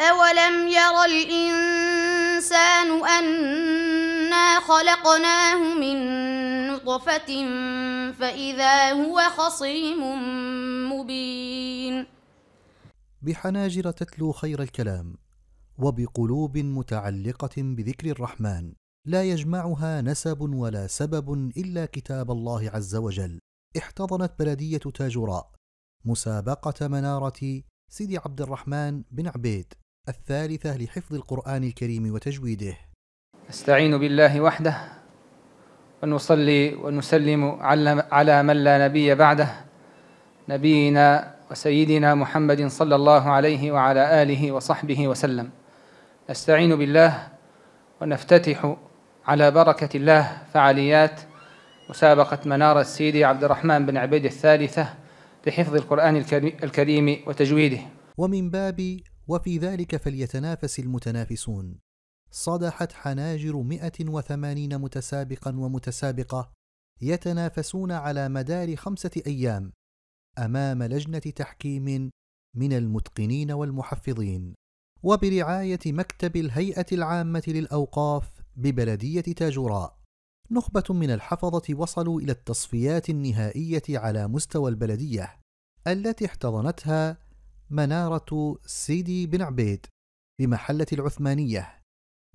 أولم ير الإنسان أنا خلقناه من نطفة فإذا هو خصيم مبين بحناجر تتلو خير الكلام وبقلوب متعلقة بذكر الرحمن لا يجمعها نسب ولا سبب إلا كتاب الله عز وجل احتضنت بلدية تاجراء مسابقة منارة سيدي عبد الرحمن بن عبيد الثالثة لحفظ القرآن الكريم وتجويده نستعين بالله وحده ونصلي ونسلم على من لا نبي بعده نبينا وسيدنا محمد صلى الله عليه وعلى آله وصحبه وسلم نستعين بالله ونفتتح على بركة الله فعاليات مسابقة منارة سيدي عبد الرحمن بن عبيد الثالثة لحفظ القرآن الكريم وتجويده ومن باب وفي ذلك فليتنافس المتنافسون صدحت حناجر 180 متسابقا ومتسابقة يتنافسون على مدار خمسة أيام أمام لجنة تحكيم من المتقنين والمحفظين وبرعاية مكتب الهيئة العامة للأوقاف ببلدية تاجوراء نخبة من الحفظة وصلوا إلى التصفيات النهائية على مستوى البلدية التي احتضنتها منارة سيدي بن عبيد بمحلة العثمانية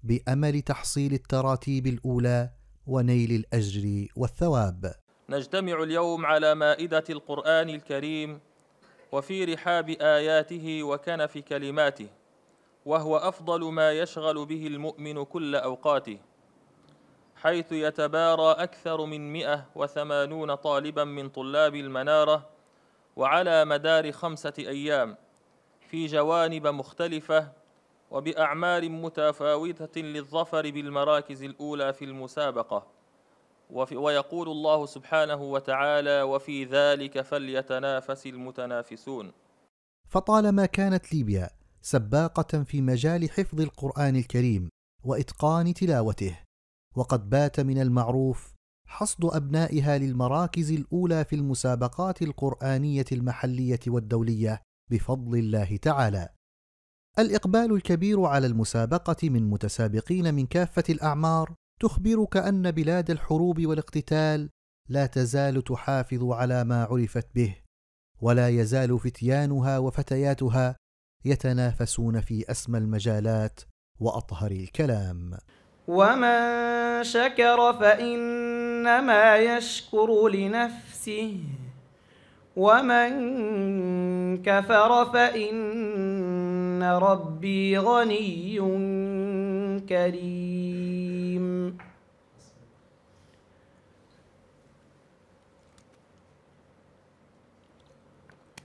بأمل تحصيل التراتيب الأولى ونيل الأجر والثواب. نجتمع اليوم على مائدة القرآن الكريم وفي رحاب آياته وكنف كلماته، وهو أفضل ما يشغل به المؤمن كل أوقاته. حيث يتبارى أكثر من 180 طالبا من طلاب المنارة وعلى مدار خمسة أيام في جوانب مختلفة وبأعمال متفاوتة للظفر بالمراكز الأولى في المسابقة وفي ويقول الله سبحانه وتعالى وفي ذلك فليتنافس المتنافسون فطالما كانت ليبيا سباقة في مجال حفظ القرآن الكريم وإتقان تلاوته وقد بات من المعروف حصد أبنائها للمراكز الأولى في المسابقات القرآنية المحلية والدولية بفضل الله تعالى. الإقبال الكبير على المسابقة من متسابقين من كافة الأعمار تخبرك أن بلاد الحروب والاقتتال لا تزال تحافظ على ما عرفت به، ولا يزال فتيانها وفتياتها يتنافسون في أسمى المجالات وأطهر الكلام. ومن شكر فإنما يشكر لنفسه ومن كفر فإن ربي غني كريم